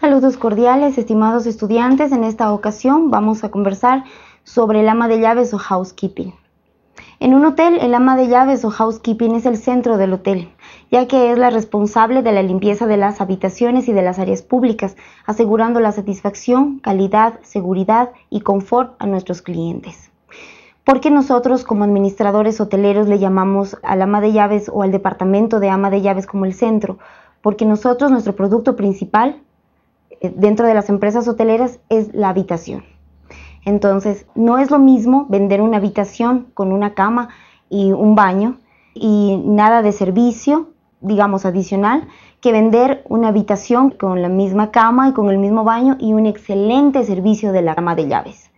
Saludos cordiales, estimados estudiantes. En esta ocasión vamos a conversar sobre el ama de llaves o housekeeping. En un hotel, el ama de llaves o housekeeping es el centro del hotel, ya que es la responsable de la limpieza de las habitaciones y de las áreas públicas, asegurando la satisfacción, calidad, seguridad y confort a nuestros clientes. ¿Por qué nosotros como administradores hoteleros le llamamos al ama de llaves o al departamento de ama de llaves como el centro? Porque nosotros, nuestro producto principal dentro de las empresas hoteleras es la habitación. Entonces, no es lo mismo vender una habitación con una cama y un baño y nada de servicio, digamos, adicional, que vender una habitación con la misma cama y con el mismo baño y un excelente servicio de la cama de llaves.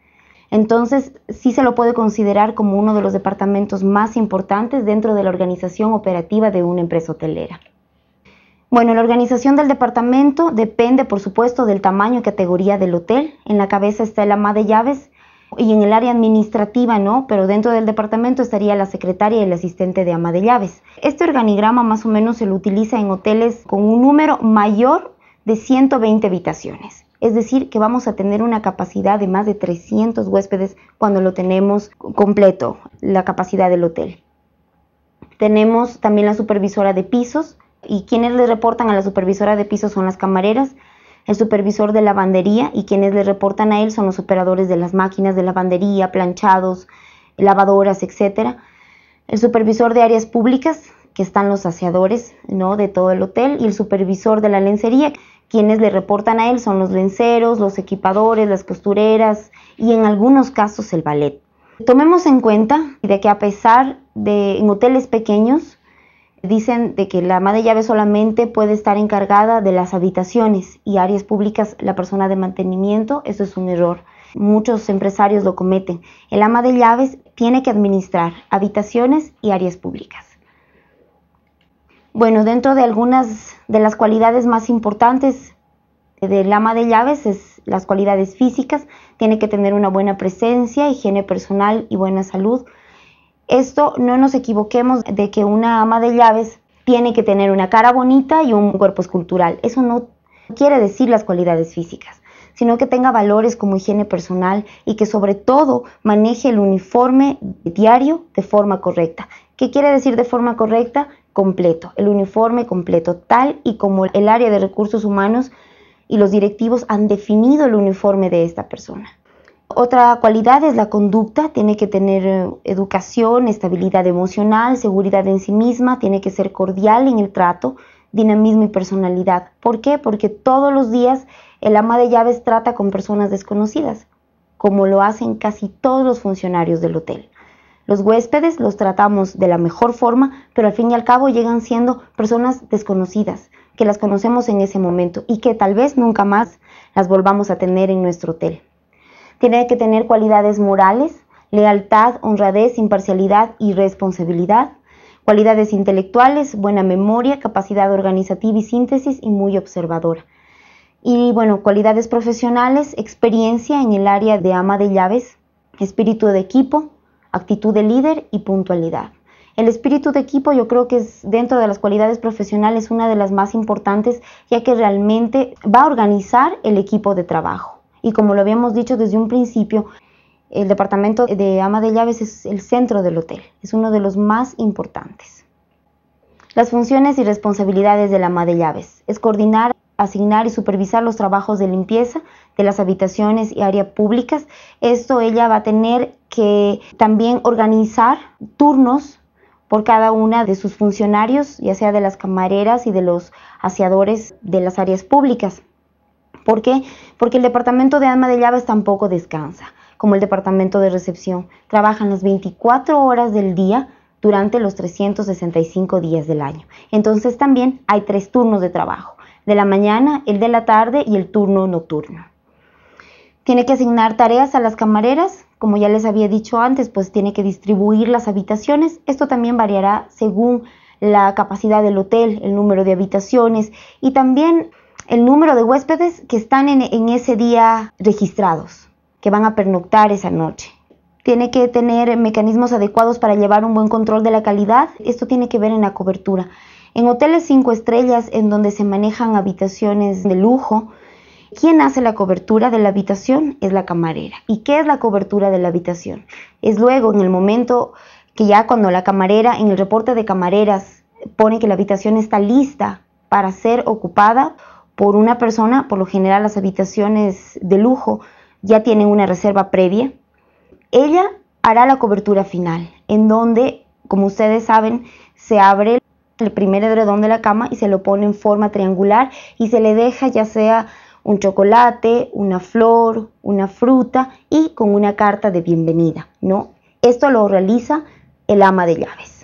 Entonces, sí se lo puede considerar como uno de los departamentos más importantes dentro de la organización operativa de una empresa hotelera. Bueno, la organización del departamento depende, por supuesto, del tamaño y categoría del hotel. En la cabeza está el ama de llaves y en el área administrativa no, pero dentro del departamento estaría la secretaria y el asistente de ama de llaves. Este organigrama más o menos se lo utiliza en hoteles con un número mayor de 120 habitaciones. Es decir, que vamos a tener una capacidad de más de 300 huéspedes cuando lo tenemos completo, la capacidad del hotel. Tenemos también la supervisora de pisos, y quienes le reportan a la supervisora de piso son las camareras, el supervisor de lavandería y quienes le reportan a él son los operadores de las máquinas de lavandería, planchados, lavadoras, etcétera El supervisor de áreas públicas, que están los aseadores ¿no? de todo el hotel, y el supervisor de la lencería, quienes le reportan a él son los lenceros, los equipadores, las costureras y en algunos casos el ballet. Tomemos en cuenta de que a pesar de en hoteles pequeños, Dicen de que la ama de llaves solamente puede estar encargada de las habitaciones y áreas públicas la persona de mantenimiento. Eso es un error. Muchos empresarios lo cometen. El ama de llaves tiene que administrar habitaciones y áreas públicas. Bueno, dentro de algunas de las cualidades más importantes del ama de llaves es las cualidades físicas. Tiene que tener una buena presencia, higiene personal y buena salud. Esto no nos equivoquemos de que una ama de llaves tiene que tener una cara bonita y un cuerpo escultural. Eso no quiere decir las cualidades físicas, sino que tenga valores como higiene personal y que sobre todo maneje el uniforme diario de forma correcta. ¿Qué quiere decir de forma correcta? Completo, el uniforme completo, tal y como el área de recursos humanos y los directivos han definido el uniforme de esta persona. Otra cualidad es la conducta, tiene que tener eh, educación, estabilidad emocional, seguridad en sí misma, tiene que ser cordial en el trato, dinamismo y personalidad. ¿Por qué? Porque todos los días el ama de llaves trata con personas desconocidas, como lo hacen casi todos los funcionarios del hotel. Los huéspedes los tratamos de la mejor forma, pero al fin y al cabo llegan siendo personas desconocidas, que las conocemos en ese momento y que tal vez nunca más las volvamos a tener en nuestro hotel tiene que tener cualidades morales, lealtad, honradez, imparcialidad y responsabilidad, cualidades intelectuales, buena memoria, capacidad organizativa y síntesis y muy observadora. Y bueno, cualidades profesionales, experiencia en el área de ama de llaves, espíritu de equipo, actitud de líder y puntualidad. El espíritu de equipo yo creo que es dentro de las cualidades profesionales una de las más importantes ya que realmente va a organizar el equipo de trabajo. Y como lo habíamos dicho desde un principio, el departamento de ama de llaves es el centro del hotel, es uno de los más importantes. Las funciones y responsabilidades del ama de llaves es coordinar, asignar y supervisar los trabajos de limpieza de las habitaciones y áreas públicas. Esto ella va a tener que también organizar turnos por cada una de sus funcionarios, ya sea de las camareras y de los aseadores de las áreas públicas. ¿Por qué? Porque el departamento de alma de llaves tampoco descansa, como el departamento de recepción. Trabajan las 24 horas del día durante los 365 días del año. Entonces también hay tres turnos de trabajo, de la mañana, el de la tarde y el turno nocturno. Tiene que asignar tareas a las camareras, como ya les había dicho antes, pues tiene que distribuir las habitaciones. Esto también variará según la capacidad del hotel, el número de habitaciones y también el número de huéspedes que están en, ese día registrados, que van a pernoctar esa noche. Tiene que tener mecanismos adecuados para llevar un buen control de la calidad. Esto tiene que ver en la cobertura. En hoteles cinco estrellas, en donde se manejan habitaciones de lujo, ¿Quién hace la cobertura de la habitación? Es la camarera. ¿Y qué es la cobertura de la habitación? Es luego, en el momento que ya cuando la camarera, en el reporte de camareras, pone que la habitación está lista para ser ocupada por una persona, por lo general las habitaciones de lujo ya tienen una reserva previa, ella hará la cobertura final, en donde, como ustedes saben, se abre el primer edredón de la cama y se lo pone en forma triangular y se le deja ya sea un chocolate, una flor, una fruta y con una carta de bienvenida, ¿no? Esto lo realiza el ama de llaves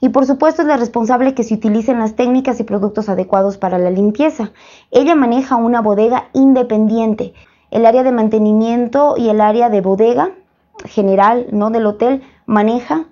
y por supuesto es la responsable que se utilicen las técnicas y productos adecuados para la limpieza. Ella maneja una bodega independiente. El área de mantenimiento y el área de bodega general, no del hotel, maneja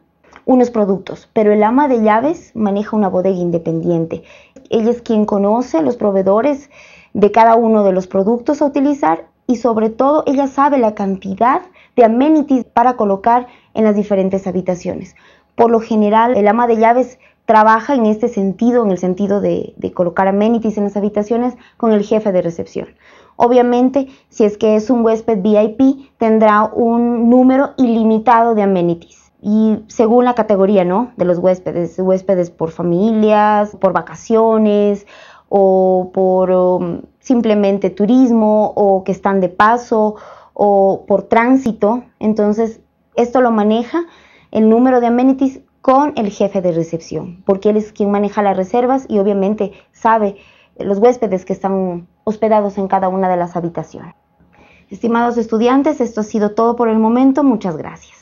unos productos, pero el ama de llaves maneja una bodega independiente. Ella es quien conoce los proveedores de cada uno de los productos a utilizar y sobre todo ella sabe la cantidad de amenities para colocar en las diferentes habitaciones. Por lo general, el ama de llaves trabaja en este sentido, en el sentido de, colocar amenities en las habitaciones con el jefe de recepción. Obviamente, si es que es un huésped VIP, tendrá un número ilimitado de amenities. Y según la categoría, ¿no? De los huéspedes, huéspedes por familias, por vacaciones o por um, simplemente turismo o que están de paso o por tránsito. Entonces, esto lo maneja el número de amenities con el jefe de recepción, porque él es quien maneja las reservas y obviamente sabe los huéspedes que están hospedados en cada una de las habitaciones. Estimados estudiantes, esto ha sido todo por el momento. Muchas gracias.